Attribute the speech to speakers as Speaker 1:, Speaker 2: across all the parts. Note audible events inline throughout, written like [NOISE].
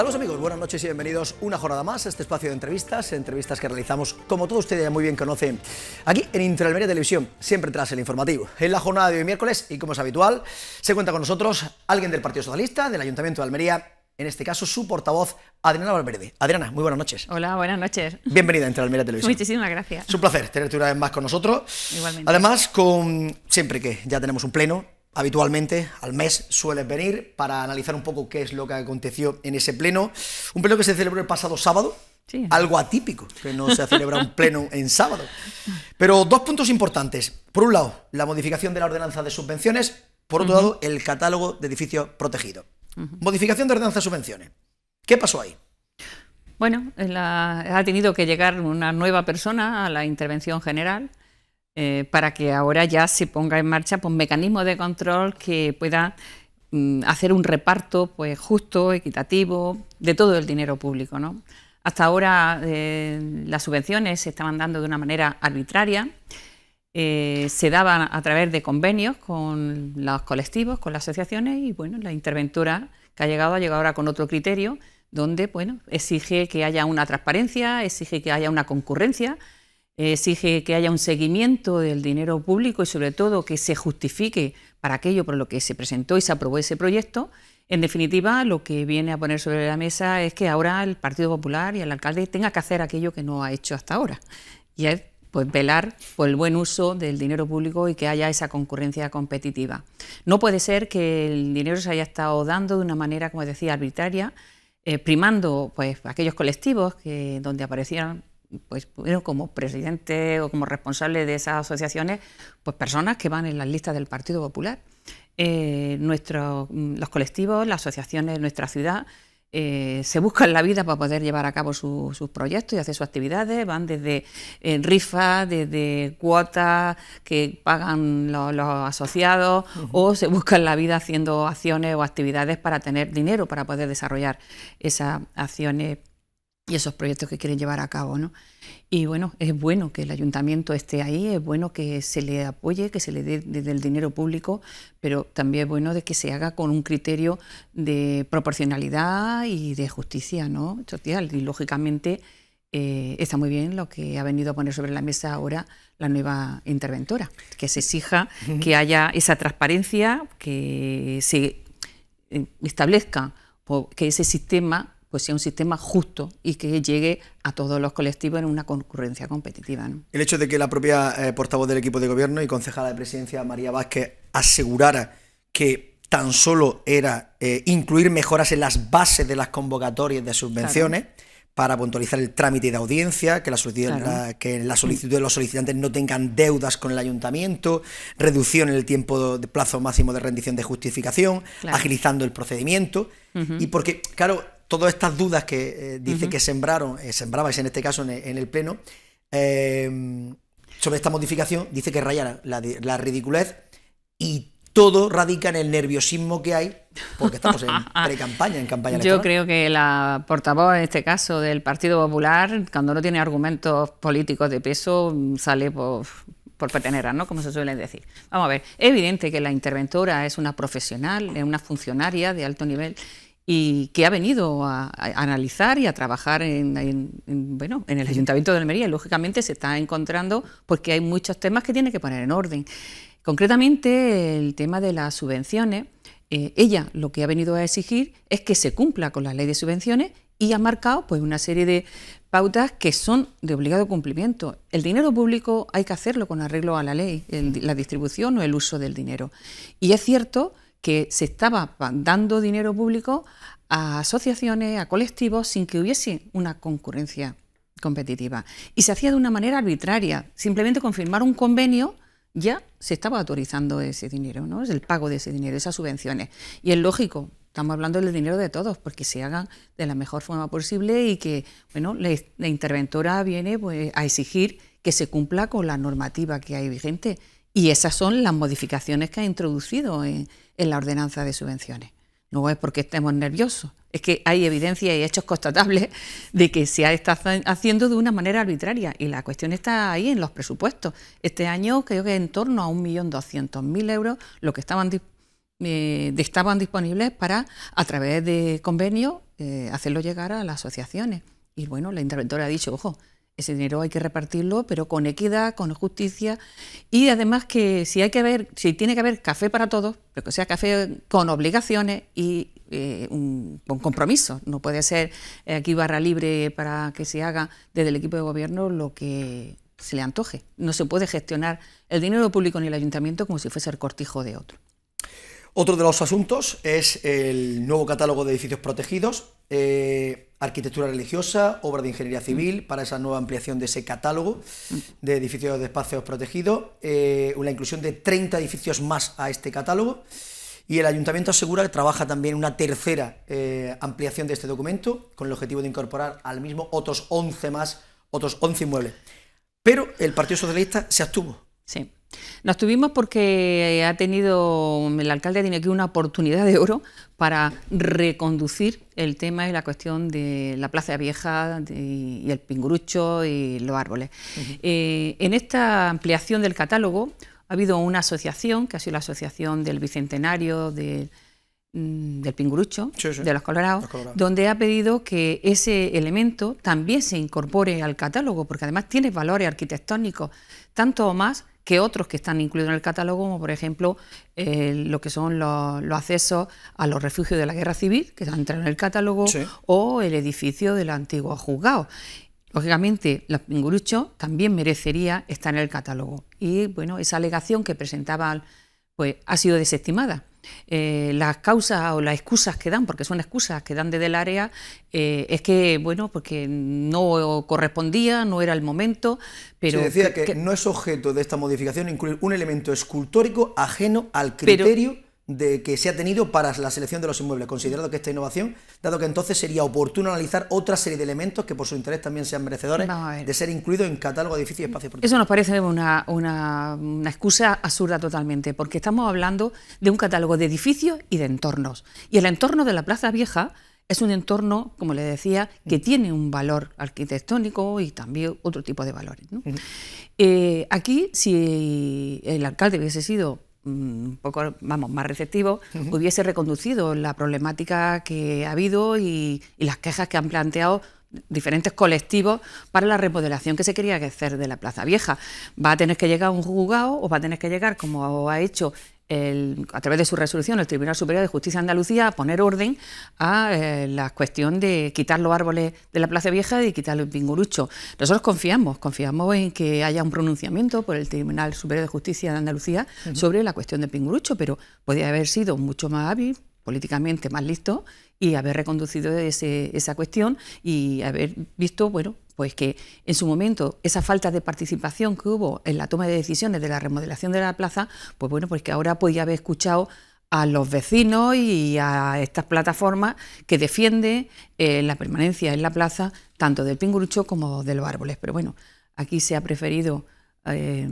Speaker 1: Saludos amigos, buenas noches y bienvenidos una jornada más a este espacio de entrevistas, entrevistas que realizamos, como todos ustedes ya muy bien conocen, aquí en Interalmería Televisión, siempre tras el informativo. En la jornada de hoy miércoles, y como es habitual, se cuenta con nosotros alguien del Partido Socialista, del Ayuntamiento de Almería, en este caso su portavoz, Adriana Valverde. Adriana, muy buenas noches.
Speaker 2: Hola, buenas noches.
Speaker 1: Bienvenida a Interalmería Televisión.
Speaker 2: Muchísimas gracias. Es un
Speaker 1: placer tenerte una vez más con nosotros. Igualmente. Además, con siempre que ya tenemos un pleno, habitualmente al mes sueles venir para analizar un poco qué es lo que aconteció en ese pleno. Un pleno que se celebró el pasado sábado, algo atípico, que no se celebra un pleno en sábado. Pero dos puntos importantes. Por un lado, la modificación de la ordenanza de subvenciones. Por otro lado, el catálogo de edificios protegidos. Modificación de ordenanza de subvenciones. ¿Qué pasó ahí?
Speaker 2: Bueno, ha tenido que llegar una nueva persona a la intervención general eh, para que ahora ya se ponga en marcha pues, mecanismos de control que puedan mm, hacer un reparto pues, justo, equitativo, de todo el dinero público. Hasta ahora eh, las subvenciones se estaban dando de una manera arbitraria, eh, se daban a través de convenios con los colectivos, con las asociaciones y bueno, la interventora que ha llegado ha llegado ahora con otro criterio donde bueno, exige que haya una transparencia, exige que haya una concurrencia, exige que haya un seguimiento del dinero público y sobre todo que se justifique para aquello por lo que se presentó y se aprobó ese proyecto. En definitiva, lo que viene a poner sobre la mesa es que ahora el Partido Popular y el alcalde tengan que hacer aquello que no ha hecho hasta ahora, y es pues velar por el buen uso del dinero público y que haya esa concurrencia competitiva. No puede ser que el dinero se haya estado dando de una manera, como decía, arbitraria, eh, primando pues aquellos colectivos que donde aparecían pues como presidente o como responsable de esas asociaciones, pues personas que van en las listas del Partido Popular. Eh, mm, los colectivos, las asociaciones de nuestra ciudad eh, se buscan la vida para poder llevar a cabo sus proyectos y hacer sus actividades. Van desde eh, rifas, desde cuotas que pagan los, asociados o se buscan la vida haciendo acciones o actividades para tener dinero para poder desarrollar esas acciones y esos proyectos que quieren llevar a cabo. ¿no? Y bueno, es bueno que el ayuntamiento esté ahí, es bueno que se le apoye, que se le dé del el dinero público, pero también es bueno de que se haga con un criterio de proporcionalidad y de justicia ¿no? social. Y lógicamente eh, está muy bien lo que ha venido a poner sobre la mesa ahora la nueva interventora, que se exija que haya esa transparencia, que se eh, establezca que ese sistema pues sea un sistema justo y que llegue a todos los colectivos en una concurrencia competitiva.
Speaker 1: El hecho de que la propia eh, portavoz del equipo de gobierno y concejala de presidencia, María Vázquez, asegurara que tan solo era eh, incluir mejoras en las bases de las convocatorias de subvenciones. para puntualizar el trámite de audiencia, que la, solicitud, de los solicitantes no tengan deudas con el ayuntamiento, reducción en el tiempo de plazo máximo de rendición de justificación, agilizando el procedimiento. Y porque, claro, todas estas dudas que eh, dice que sembraron, eh, sembrabais en este caso en, el Pleno, em, sobre esta modificación, dice que rayara la, ridiculez y todo radica en el nerviosismo que hay, porque estamos
Speaker 2: en [LAUGHS] pre-campaña, en campaña electoral. Yo creo que la portavoz, en este caso, del Partido Popular, cuando no tiene argumentos políticos de peso, sale por, por petenera ¿no? Como se suele decir. Vamos a ver, es evidente que la interventora es una profesional, es una funcionaria de alto nivel y que ha venido a, analizar y a trabajar en, bueno, en el Ayuntamiento de Almería. Y, lógicamente se está encontrando porque hay muchos temas que tiene que poner en orden. Concretamente el tema de las subvenciones. Eh, ella lo que ha venido a exigir es que se cumpla con la ley de subvenciones y ha marcado pues una serie de pautas que son de obligado cumplimiento. El dinero público hay que hacerlo con arreglo a la ley, la distribución o el uso del dinero. Y es cierto que se estaba dando dinero público a asociaciones, a colectivos, sin que hubiese una concurrencia competitiva. Y se hacía de una manera arbitraria. Simplemente con firmar un convenio ya se estaba autorizando ese dinero, ¿no? Es el pago de ese dinero, esas subvenciones. Y es lógico, estamos hablando del dinero de todos, porque se haga de la mejor forma posible y que, bueno, la, interventora viene pues, a exigir que se cumpla con la normativa que hay vigente y esas son las modificaciones que ha introducido en, la ordenanza de subvenciones. No es porque estemos nerviosos, es que hay evidencia y hechos constatables de que se ha está haciendo de una manera arbitraria y la cuestión está ahí en los presupuestos. Este año creo que en torno a 1.200.000 euros lo que estaban, eh, estaban disponibles para, a través de convenios, eh, hacerlo llegar a las asociaciones. Y bueno, la interventora ha dicho, ojo, ese dinero hay que repartirlo, pero con equidad, con justicia y además que si hay que haber, si tiene que haber café para todos, pero que sea café con obligaciones y eh, un, con compromiso. No puede ser eh, aquí barra libre para que se haga desde el equipo de gobierno lo que se le antoje. No se puede gestionar el dinero público en el ayuntamiento como si fuese el cortijo de otro.
Speaker 1: Otro de los asuntos es el nuevo catálogo de edificios protegidos. Eh, arquitectura religiosa, obra de ingeniería civil mm. para esa nueva ampliación de ese catálogo mm. de edificios de espacios protegidos, eh, una inclusión de 30 edificios más a este catálogo y el ayuntamiento asegura que trabaja también una tercera eh, ampliación de este documento con el objetivo de incorporar al mismo otros 11 más, otros 11 inmuebles. Pero el Partido Socialista se abstuvo. Sí.
Speaker 2: Nos tuvimos porque eh, ha tenido, mm, el alcalde tiene aquí una oportunidad de oro para reconducir el tema y la cuestión de la Plaza Vieja y el pingurucho y los árboles. Eh, en esta ampliación del catálogo ha habido una asociación, que ha sido la Asociación del Bicentenario mm, del Pingurucho, de los Colorados, los donde ha pedido que ese elemento también se incorpore al catálogo, porque además tiene valores arquitectónicos, tanto o más que otros que están incluidos en el catálogo, como por ejemplo eh, lo que son los, accesos a los refugios de la guerra civil, que están en el catálogo, o el edificio del antiguo juzgado. Lógicamente, la Pingurucho también merecería estar en el catálogo. Y bueno, esa alegación que presentaba pues ha sido desestimada. Eh, las causas o las excusas que dan, porque son excusas que dan desde el área, eh, es que, bueno, porque no correspondía, no era el momento, pero... Se decía que,
Speaker 1: no es objeto de esta modificación incluir un elemento escultórico ajeno al criterio de que se ha tenido para la selección de los inmuebles, considerado que esta innovación, dado que entonces sería oportuno analizar otra serie de elementos que por su interés también sean merecedores de ser incluidos en catálogo de edificios y espacios Eso nos
Speaker 2: parece una, excusa absurda totalmente, porque estamos hablando de un catálogo de edificios y de entornos. Y el entorno de la Plaza Vieja es un entorno, como le decía, que mm. tiene un valor arquitectónico y también otro tipo de valores. Mm. Eh, aquí, si el alcalde hubiese sido Mm, un poco vamos, más receptivo, hubiese reconducido la problemática que ha habido y, y, las quejas que han planteado diferentes colectivos para la remodelación que se quería hacer de la Plaza Vieja. Va a tener que llegar un juzgado o va a tener que llegar, como ha hecho a través de su resolución, el Tribunal Superior de Justicia de Andalucía a poner orden a eh, la cuestión de quitar los árboles de la Plaza Vieja y quitar el pingurucho. Nosotros confiamos, confiamos en que haya un pronunciamiento por el Tribunal Superior de Justicia de Andalucía sobre la cuestión del pingurucho, pero podría haber sido mucho más hábil, políticamente más listo y haber reconducido esa cuestión y haber visto, bueno, pues que en su momento esa falta de participación que hubo en la toma de decisiones de la remodelación de la plaza, pues bueno, pues que ahora podía haber escuchado a los vecinos y a estas plataformas que defienden eh, la permanencia en la plaza tanto del pingurucho como de los árboles. Pero bueno, aquí se ha preferido eh,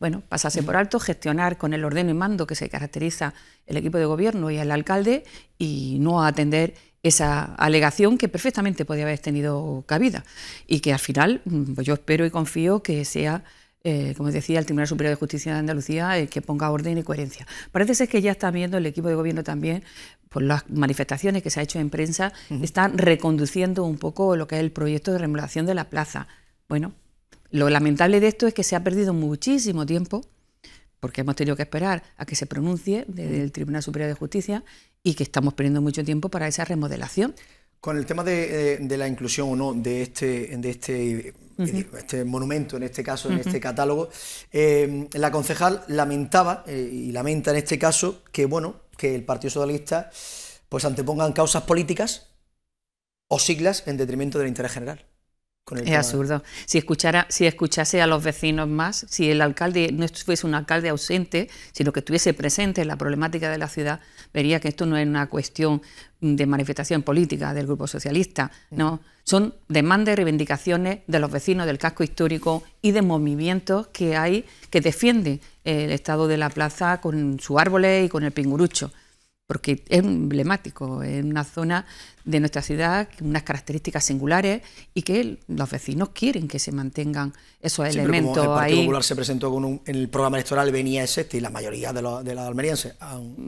Speaker 2: bueno, pasarse por alto, gestionar con el orden y mando que se caracteriza el equipo de gobierno y el alcalde y no atender esa alegación que perfectamente podía haber tenido cabida y que al final mm, pues yo espero y confío que sea eh, como decía, el Tribunal Superior de Justicia de Andalucía, el que ponga orden y coherencia. Parece ser que ya está viendo el equipo de gobierno también, por las manifestaciones que se ha hecho en prensa, están reconduciendo un poco lo que es el proyecto de remodelación de la plaza. Bueno, lo lamentable de esto es que se ha perdido muchísimo tiempo porque hemos tenido que esperar a que se pronuncie desde el Tribunal Superior de Justicia y que estamos perdiendo mucho tiempo para esa remodelación.
Speaker 1: Con el tema de, eh, la inclusión o no de este, de este, eh, este monumento, en este caso, en este catálogo, eh, la concejal lamentaba, y lamenta en este caso, que bueno, que el Partido Socialista pues antepongan causas políticas o siglas en detrimento del interés general
Speaker 2: es absurdo. Si, escuchara, si escuchase a los vecinos más, si el alcalde no fuese un alcalde ausente, sino que estuviese presente en la problemática de la ciudad, vería que esto no es una cuestión de manifestación política del Grupo Socialista, no. Son demandas y reivindicaciones de los vecinos del casco histórico y de movimientos que hay que defienden el estado de la plaza con su árbol y con el pingurucho porque es emblemático, es una zona de nuestra ciudad, unas características singulares y que los vecinos quieren que se mantengan esos elementos pero como el Partido Popular
Speaker 1: se presentó con un, en el programa
Speaker 2: electoral venía ese y la mayoría de los, de los almerienses.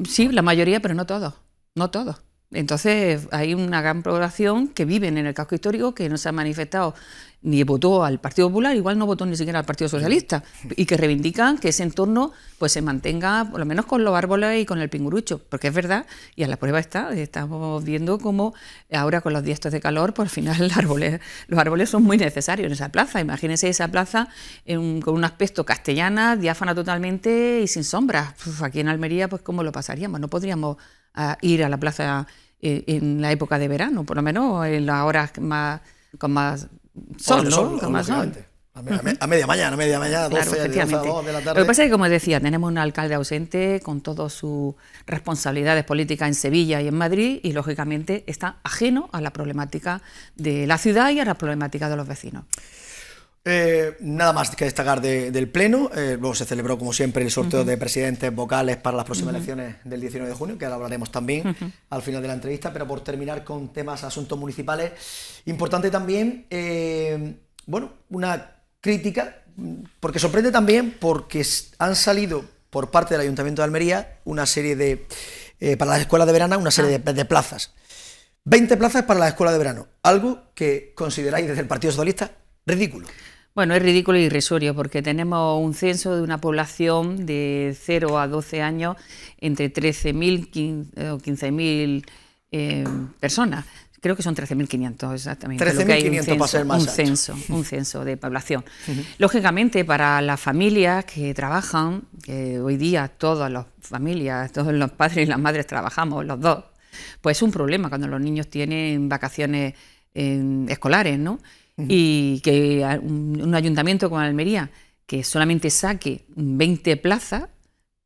Speaker 2: Sí, la mayoría, pero no todos, no todos. Entonces hay una gran población que viven en el casco histórico que no se ha manifestado ni votó al Partido Popular, igual no votó ni siquiera al Partido Socialista, y que reivindican que ese entorno pues se mantenga, por lo menos con los árboles y con el pingurucho, porque es verdad, y a la prueba está, estamos viendo cómo ahora con los diestros de calor, por pues, al final [LAUGHS] los árboles, los árboles son muy necesarios en esa plaza, imagínense esa plaza con un aspecto castellana, diáfana totalmente y sin sombras, aquí en Almería pues cómo lo pasaríamos, no podríamos ah, ir a la plaza en, eh, en la época de verano, por lo menos en las horas más con más son, A, media mañana, a media mañana, 12 de la tarde. Lo que pasa es que, como decía, tenemos un alcalde ausente con todas sus responsabilidades políticas en Sevilla y en Madrid y, lógicamente, está ajeno a la problemática de la ciudad y a la problemática de los vecinos.
Speaker 1: Eh, nada más que destacar del Pleno. Eh, luego se celebró, como siempre, el sorteo de presidentes vocales para las próximas elecciones del 19 de junio, que ahora hablaremos también al final de la entrevista. Pero por terminar con temas, asuntos municipales, importante también, eh, bueno, una crítica, porque sorprende también porque han salido por parte del Ayuntamiento de Almería una serie de, para las escuelas de verano, una serie ah. de, plazas. 20 plazas para la escuela de verano, algo que consideráis desde el Partido
Speaker 2: Socialista ridículo. Bueno, es ridículo y irrisorio porque tenemos un censo de una población de 0 a 12 años entre 13.000 eh, o 15.000 eh, personas. Creo que son 13.500 exactamente. 13.500 para ser más. Un censo, un censo de población. Lógicamente, para las familias que trabajan, que hoy día todas las familias, todos los padres y las madres trabajamos, los dos, pues es un problema cuando los niños tienen vacaciones eh, escolares, ¿no? y que un, un ayuntamiento como Almería que solamente saque 20 plazas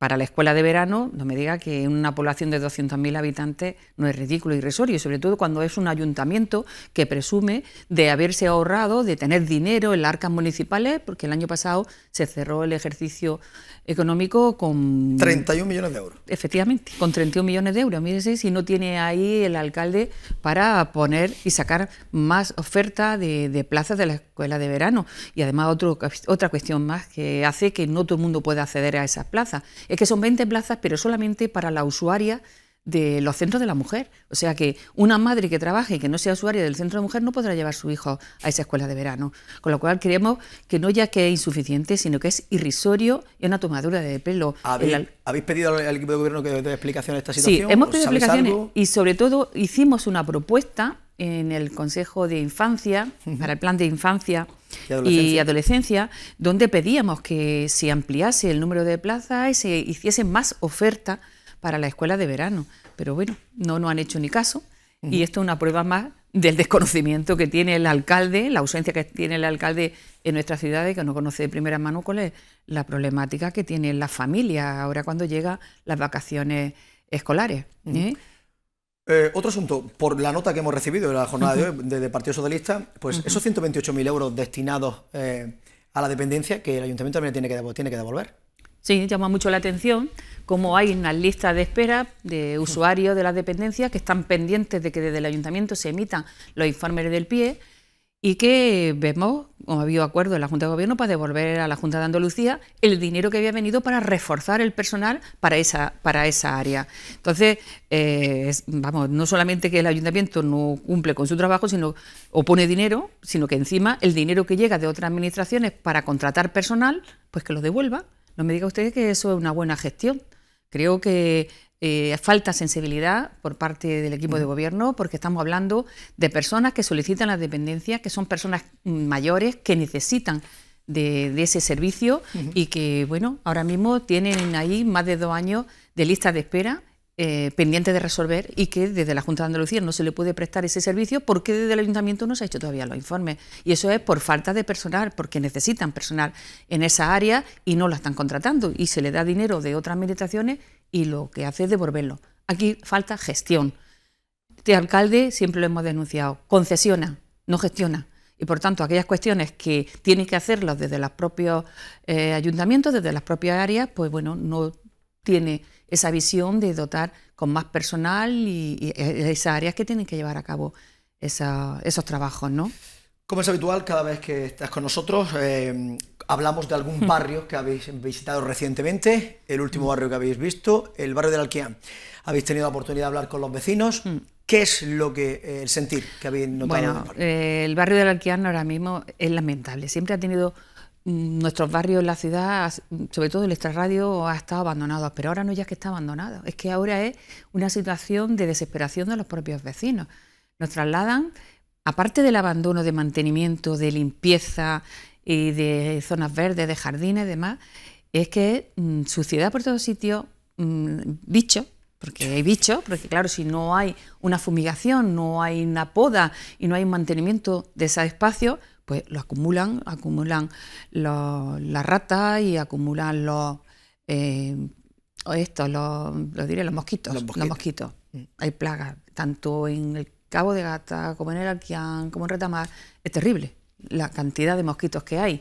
Speaker 2: para la escuela de verano, no me diga que en una población de 200.000 habitantes no es ridículo y irrisorio, sobre todo cuando es un ayuntamiento que presume de haberse ahorrado, de tener dinero en las arcas municipales, porque el año pasado se cerró el ejercicio económico con... 31 millones de euros. Efectivamente, con 31 millones de euros. Mírese si no tiene ahí el alcalde para poner y sacar más oferta de, plazas de la escuela de verano. Y además otro, otra cuestión más que hace que no todo el mundo pueda acceder a esas plazas es que son 20 plazas, pero solamente para la usuaria de los centros de la mujer. O sea que una madre que trabaje y que no sea usuaria del centro de mujer no podrá llevar a su hijo a esa escuela de verano. Con lo cual creemos que no ya que es insuficiente, sino que es irrisorio y una tomadura de pelo. ¿Habéis,
Speaker 1: pedido al equipo de gobierno que dé explicaciones a esta situación? Sí, hemos pedido explicaciones
Speaker 2: y sobre todo hicimos una propuesta en el Consejo de Infancia, para el Plan de Infancia y adolescencia. donde pedíamos que se ampliase el número de plazas y se hiciese más oferta para la escuela de verano. Pero bueno, no nos han hecho ni caso y esto es una prueba más del desconocimiento que tiene el alcalde, la ausencia que tiene el alcalde en nuestras ciudades, que no conoce de primera mano cuál es la problemática que tienen las familias ahora cuando llegan las vacaciones escolares. ¿eh?
Speaker 1: Eh, otro asunto, por la nota que hemos recibido de la jornada de hoy de, Partido Socialista, pues esos 128.000
Speaker 2: euros destinados eh, a la dependencia que el ayuntamiento también tiene que, tiene que devolver. Sí, llama mucho la atención como hay una lista de espera de usuarios de las dependencias que están pendientes de que desde el ayuntamiento se emitan los informes del pie y que vemos, como ha habido acuerdo en la Junta de Gobierno, para devolver a la Junta de Andalucía el dinero que había venido para reforzar el personal para esa, para esa área. Entonces, eh, vamos, no solamente que el ayuntamiento no cumple con su trabajo, sino o pone dinero, sino que encima el dinero que llega de otras administraciones para contratar personal, pues que lo devuelva. No me diga usted que eso es una buena gestión. Creo que eh, falta sensibilidad por parte del equipo de mm. gobierno, porque estamos hablando de personas que solicitan la dependencia, que son personas mayores que necesitan de, ese servicio y que, bueno, ahora mismo tienen ahí más de dos años de lista de espera. Eh, pendiente de resolver y que desde la Junta de Andalucía no se le puede prestar ese servicio porque desde el Ayuntamiento no se ha hecho todavía los informes. Y eso es por falta de personal, porque necesitan personal en esa área y no la están contratando y se le da dinero de otras administraciones y lo que hace es devolverlo. Aquí falta gestión. Este alcalde, siempre lo hemos denunciado, concesiona, no gestiona. Y por tanto, aquellas cuestiones que tiene que hacerlas desde los propios eh, ayuntamientos, desde las propias áreas, pues bueno, no tiene esa visión de dotar con más personal y, e-, esas áreas que tienen que llevar a cabo esos trabajos, ¿no?
Speaker 1: Como es habitual, cada vez que estás con nosotros, eh, Hablamos de algún hmm. barrio que habéis visitado recientemente, el último hmm. barrio que habéis visto, el barrio del Alquian. Habéis tenido la oportunidad de hablar con los vecinos. Hmm. ¿Qué es lo que el sentir que habéis notado? Bueno,
Speaker 2: el, el barrio del eh, Alquián ahora mismo es lamentable. Siempre ha tenido mm, nuestros barrios en la ciudad, sobre todo el extrarradio, ha estado abandonado, pero ahora no ya es que está abandonado, es que ahora es una situación de desesperación de los propios vecinos. Nos trasladan, aparte del abandono de mantenimiento, de limpieza, y de zonas verdes, de jardines y demás, es que mm, suciedad por todos sitios, bicho, mm, bichos, porque hay bichos, porque claro, si no hay una fumigación, no hay una poda y no hay un mantenimiento de ese espacio, pues lo acumulan, acumulan las ratas y acumulan eh, los... los, diré, los mosquitos. Los mosquitos. Mm. Hay plagas, tanto en el Cabo de Gata como en el Alquián, como en Retamar. Es terrible la cantidad de mosquitos que hay.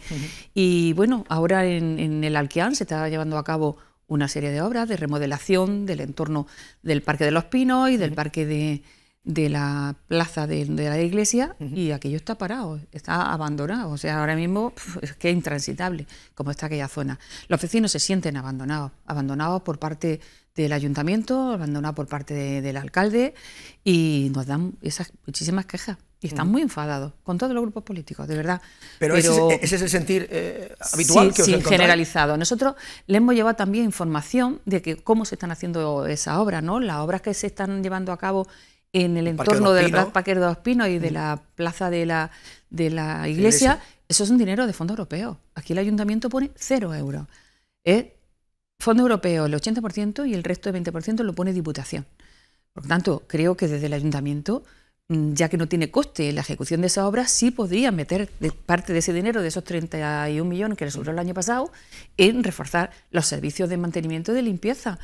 Speaker 2: Y bueno, ahora en, el Alquián se está llevando a cabo una serie de obras de remodelación del entorno del Parque de los Pinos y del Parque de, la plaza de, la iglesia y aquello está parado, está abandonado. O sea, ahora mismo es que es intransitable como está aquella zona. Los vecinos se sienten abandonados, abandonados por parte del ayuntamiento, abandonados por parte del alcalde y nos dan esas muchísimas quejas. Y están mm. muy enfadados con todos los grupos políticos, de verdad.
Speaker 1: Pero, ese, es el sentir eh, habitual que os sí, generalizado.
Speaker 2: Nosotros le hemos llevado también información de que cómo se están haciendo esas obras, ¿no? Las obras que se están llevando a cabo en el, entorno del Gran Parque de los y de mm. la plaza de la, iglesia, eso es un dinero de fondo europeo. Aquí el ayuntamiento pone cero euros. ¿Eh? Fondo europeo el 80% y el resto del 20% lo pone Diputación. Por lo tanto, creo que desde el ayuntamiento Mm, ya que no tiene coste la ejecución de esa obra, sí podría meter parte de ese dinero, de esos 31 millones que sobró el año pasado, en reforzar los servicios de mantenimiento y de limpieza,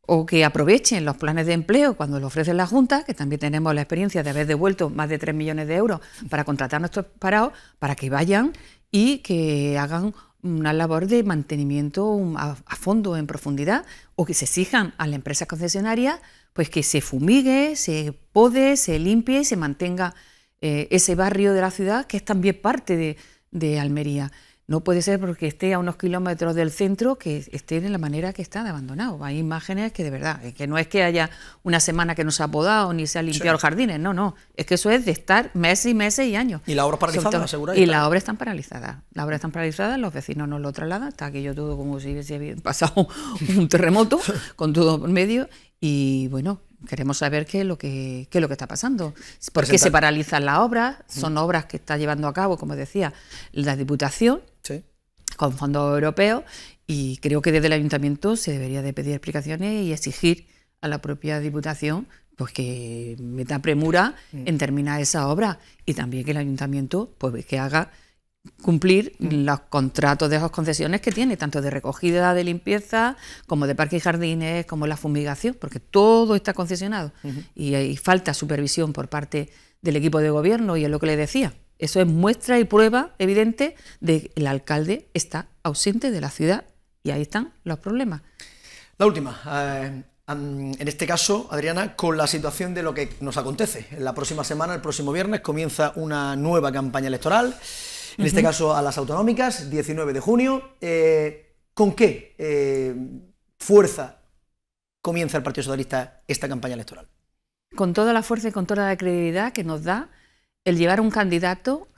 Speaker 2: o que aprovechen los planes de empleo cuando lo ofrece la Junta, que también tenemos la experiencia de haber devuelto más de 3 millones de euros para contratar a nuestros parados, para que vayan y que hagan una labor de mantenimiento um, a, fondo, en profundidad, o que se exijan a la empresa concesionaria pues que se fumigue, se pode, se limpie y se mantenga eh, ese barrio de la ciudad que es también parte de, de Almería. No puede ser porque esté a unos kilómetros del centro que esté de la manera que está de abandonado. Hay imágenes que de verdad, eh, que no es que haya una semana que no se ha podado ni se ha limpiado los jardines, eh, no, no. Es que eso es de estar meses y meses y años. ¿Y la obra paralizada, Y la obra están paralizada, La obra están paralizada, los vecinos no lo trasladan, está yo todo como si hubiese pasado [LAUGHS] un terremoto, [LAUGHS] con todo por medio. Y bueno, queremos saber qué es lo que, lo que está pasando. porque se paralizan las obras? Son obras que está llevando a cabo, como decía, la Diputación con fondos europeos y creo que desde el Ayuntamiento se debería de pedir explicaciones y exigir a la propia Diputación pues, que meta premura mm. en terminar esa obra y también que el Ayuntamiento pues que haga cumplir mm. los contratos de esas concesiones que tiene, tanto de recogida de limpieza, como de parques y jardines, como la fumigación, porque todo está concesionado y, hay falta supervisión por parte del equipo de gobierno y es lo que le decía. Eso es muestra y prueba evidente de que el alcalde está ausente de la ciudad y ahí están los problemas.
Speaker 1: La última, eh, en este caso, Adriana, con la situación de lo que nos acontece. En la próxima semana, el próximo viernes, comienza una nueva campaña electoral en este caso a las autonómicas, 19 de junio. Eh, ¿Con qué eh, fuerza comienza el Partido Socialista esta campaña electoral?
Speaker 2: Con toda la fuerza y con toda la credibilidad que nos da el llevar un candidato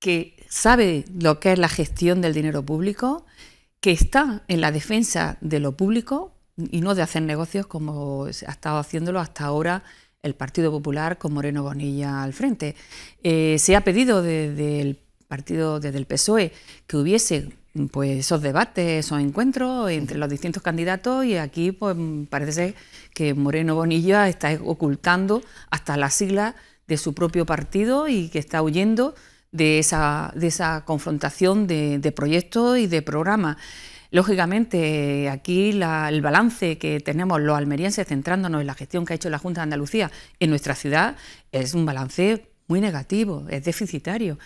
Speaker 2: que sabe lo que es la gestión del dinero público, que está en la defensa de lo público y no de hacer negocios como ha estado haciéndolo hasta ahora el Partido Popular con Moreno Bonilla al frente. Eh, se ha pedido desde el partido desde el PSOE, que hubiese pues esos debates, esos encuentros entre los distintos candidatos y aquí pues parece ser que Moreno Bonilla está ocultando hasta la sigla de su propio partido y que está huyendo de esa, de esa confrontación de, proyectos y de programas. Lógicamente, aquí el balance que tenemos los almerienses centrándonos en la gestión que ha hecho la Junta de Andalucía en nuestra ciudad es un balance muy negativo, es deficitario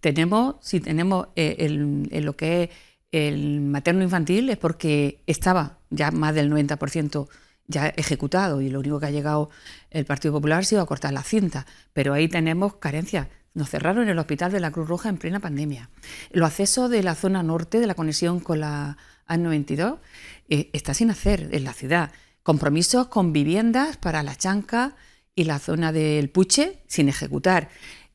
Speaker 2: tenemos, si tenemos eh, el, lo que es el materno infantil, es porque estaba ya más del 90% ya ejecutado y lo único que ha llegado el Partido Popular ha sido a cortar la cinta. Pero ahí tenemos carencias. Nos cerraron el hospital de la Cruz Roja en plena pandemia. El acceso de la zona norte de la conexión con la A92 eh, está sin hacer en la ciudad. Compromisos con viviendas para la chanca y la zona del Puche sin ejecutar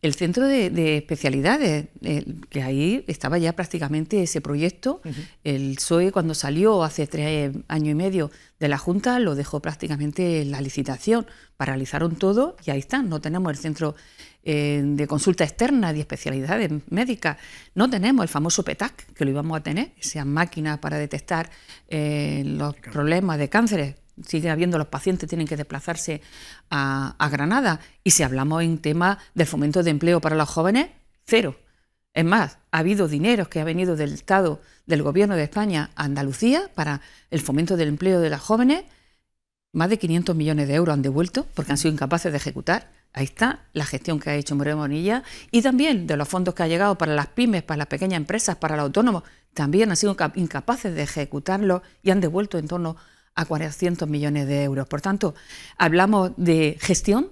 Speaker 2: el centro de, especialidades, eh, que ahí estaba ya prácticamente ese proyecto. El SOE cuando salió hace tres años y medio de la Junta lo dejó prácticamente en la licitación, paralizaron todo y ahí está, no tenemos el centro eh, de consulta externa de especialidades médicas, no tenemos el famoso PETAC, que lo íbamos a tener, sean máquinas para detectar eh, los problemas de cánceres sigue habiendo los pacientes tienen que desplazarse a, Granada. Y si hablamos en tema del fomento de empleo para los jóvenes, cero. Es más, ha habido dinero que ha venido del Estado, del Gobierno de España a Andalucía para el fomento del empleo de las jóvenes. Más de 500 millones de euros han devuelto porque han sido incapaces de ejecutar. Ahí está la gestión que ha hecho Moreno Bonilla y también de los fondos que ha llegado para las pymes, para las pequeñas empresas, para los autónomos. También han sido incapaces de ejecutarlo y han devuelto en torno a 400 millones de euros. Por tanto, hablamos de gestión.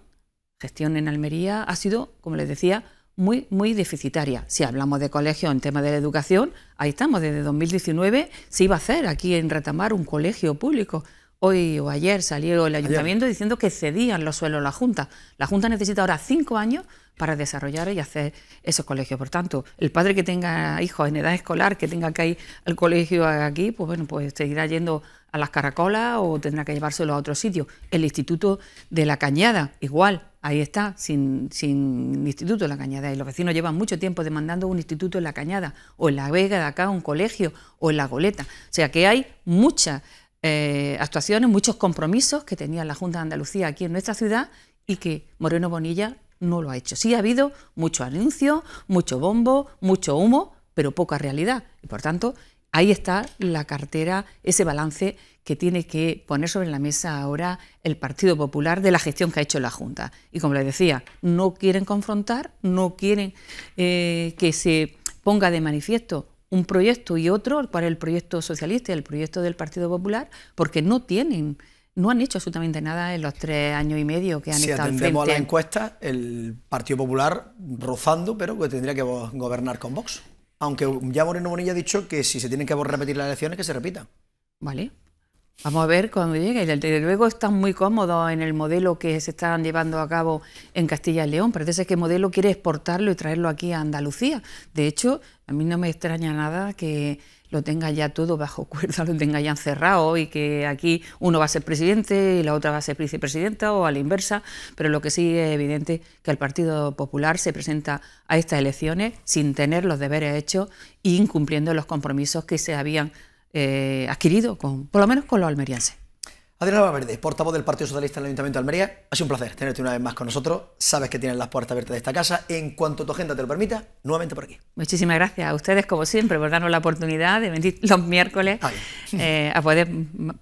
Speaker 2: Gestión en Almería ha sido, como les decía, muy, muy deficitaria. Si hablamos de colegio, en tema de la educación, ahí estamos, desde 2019 se iba a hacer aquí en Retamar un colegio público hoy o ayer salió el ayuntamiento diciendo que cedían los suelos a la Junta. La Junta necesita ahora cinco años para desarrollar y hacer esos colegios. Por tanto, el padre que tenga hijos en edad escolar, que tenga que ir al colegio aquí, pues bueno, pues seguirá yendo a las caracolas o tendrá que llevárselo a otro sitio. El Instituto de la Cañada, igual, ahí está, sin, sin Instituto de la Cañada. Y los vecinos llevan mucho tiempo demandando un instituto en la Cañada, o en la Vega de acá, un colegio, o en la Goleta. O sea que hay muchas eh, actuaciones, muchos compromisos que tenía la Junta de Andalucía aquí en nuestra ciudad y que Moreno Bonilla no lo ha hecho. Sí ha habido mucho anuncio, mucho bombo, mucho humo, pero poca realidad. Y por tanto, ahí está la cartera, ese balance que tiene que poner sobre la mesa ahora el Partido Popular de la gestión que ha hecho la Junta. Y como les decía, no quieren confrontar, no quieren eh, que se ponga de manifiesto un proyecto y otro, para el proyecto socialista y el proyecto del Partido Popular, porque no tienen, no han hecho absolutamente nada en los tres años y medio que han estado Si atendemos a la
Speaker 1: encuesta, el Partido Popular rozando, pero que tendría que gobernar con Vox. Aunque ya Moreno Bonilla ha dicho que si se tienen que repetir las elecciones, que se repitan.
Speaker 2: Vale, Vamos a ver cuando llegue. Desde luego están muy cómodos en el modelo que se están llevando a cabo en Castilla y León. Parece que el modelo quiere exportarlo y traerlo aquí a Andalucía. De hecho, a mí no me extraña nada que lo tenga ya todo bajo cuerda, [LAUGHS] lo tenga ya encerrado y que aquí uno va a ser presidente y la otra va a ser vicepresidenta o a la inversa, pero lo que sí es evidente que el Partido Popular se presenta a estas elecciones sin tener los deberes hechos e incumpliendo los compromisos que se habían eh, adquirido, con, por lo menos con los almerienses.
Speaker 1: Adriana Valverde, portavoz del Partido Socialista en el Ayuntamiento de Almería, ha sido un placer tenerte una vez más con nosotros. Sabes que tienes las puertas abiertas de esta casa. En cuanto tu agenda te lo permita, nuevamente por aquí.
Speaker 2: Muchísimas gracias a ustedes, como siempre, por darnos la oportunidad de venir [LAUGHS] los miércoles ah, eh, a poder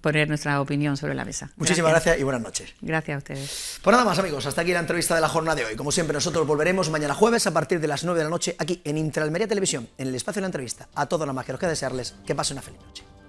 Speaker 2: poner nuestra opinión sobre la mesa. Muchísimas gracias. y buenas noches. Gracias a ustedes.
Speaker 1: Pues nada más, amigos, hasta aquí la entrevista de la jornada de hoy. Como siempre, nosotros volveremos mañana jueves a partir de las 9 de la noche aquí en Intralmería Televisión, en el espacio de la entrevista. A todos los más que desearles que pasen una feliz noche.